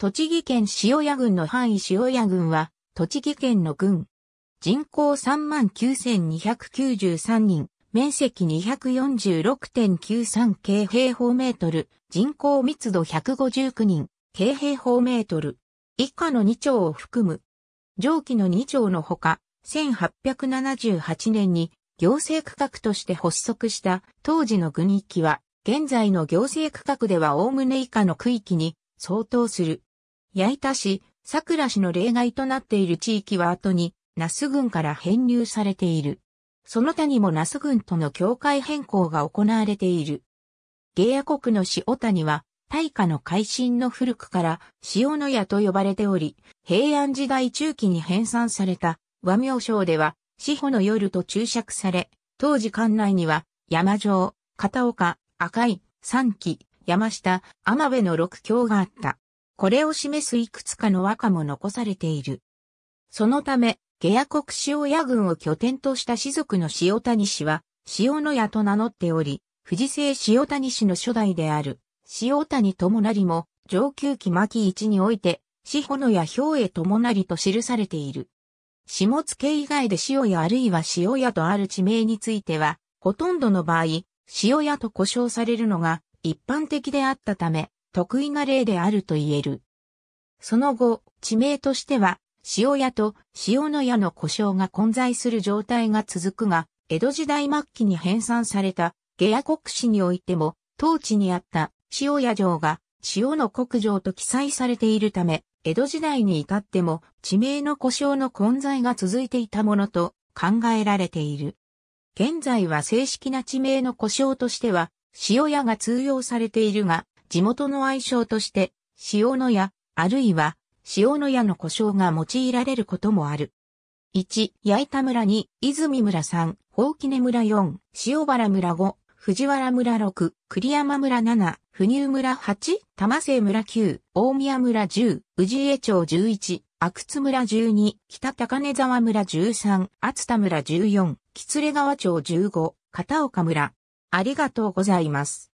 栃木県塩谷郡の範囲塩谷郡は、栃木県の郡。人口39,293人、面積246.93京平方メートル、人口密度159人、京平方メートル。以下の2町を含む。上記の2町のほか、1878年に行政区画として発足した当時の郡域は、現在の行政区画では概ね以下の区域に相当する。八板市、桜市の例外となっている地域は後に、那須郡から編入されている。その他にも那須郡との境界変更が行われている。芸屋国の塩谷は、大化の改新の古くから塩の屋と呼ばれており、平安時代中期に編纂された和名称では、四保の夜と注釈され、当時館内には山城、片岡、赤井、三木、山下、天部の六橋があった。これを示すいくつかの和歌も残されている。そのため、下野国塩屋軍を拠点とした士族の塩谷氏は、塩の屋と名乗っており、富士製塩谷氏の初代である、塩谷友成も、上級期巻一において、四保のや兵衛友成と記されている。下付以外で塩屋あるいは塩屋とある地名については、ほとんどの場合、塩屋と呼称されるのが一般的であったため、得意な例であると言える。その後、地名としては、塩屋と塩の屋の故障が混在する状態が続くが、江戸時代末期に編纂された下屋国史においても、当地にあった塩屋城が塩の国城と記載されているため、江戸時代に至っても地名の故障の混在が続いていたものと考えられている。現在は正式な地名の故障としては、塩屋が通用されているが、地元の愛称として、塩の屋、あるいは、塩の屋の故障が用いられることもある。1、八板村2、泉村3、宝木根村4、塩原村5、藤原村6、栗山村7、不入村8、玉瀬村9、大宮村10、治江町11、阿久津村12、北高根沢村13、厚田村14、喜連川町15、片岡村。ありがとうございます。